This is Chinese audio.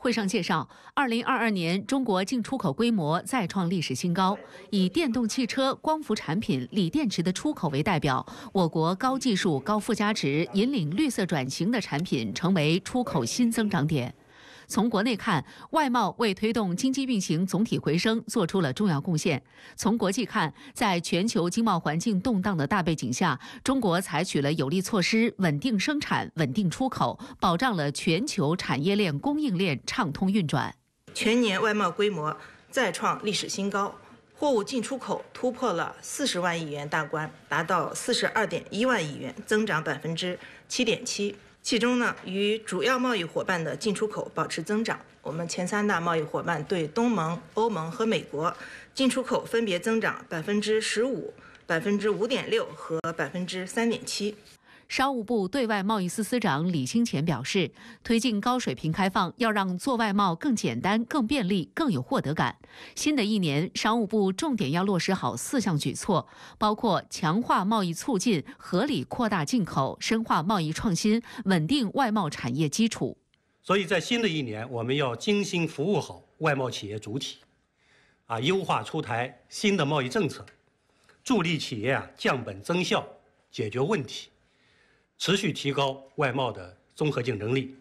会上介绍，二零二二年中国进出口规模再创历史新高。以电动汽车、光伏产品、锂电池的出口为代表，我国高技术、高附加值、引领绿色转型的产品成为出口新增长点。从国内看，外贸为推动经济运行总体回升做出了重要贡献；从国际看，在全球经贸环境动荡的大背景下，中国采取了有力措施，稳定生产、稳定出口，保障了全球产业链、供应链畅通运转。全年外贸规模再创历史新高，货物进出口突破了四十万亿元大关，达到四十二点一万亿元，增长百分之七点七。其中呢，与主要贸易伙伴的进出口保持增长。我们前三大贸易伙伴对东盟、欧盟和美国进出口分别增长百分之十五、百分之五点六和百分之三点七。商务部对外贸易司司长李兴前表示，推进高水平开放，要让做外贸更简单、更便利、更有获得感。新的一年，商务部重点要落实好四项举措，包括强化贸易促进、合理扩大进口、深化贸易创新、稳定外贸产业基础。所以在新的一年，我们要精心服务好外贸企业主体，啊，优化出台新的贸易政策，助力企业啊降本增效、解决问题。持续提高外贸的综合竞争力。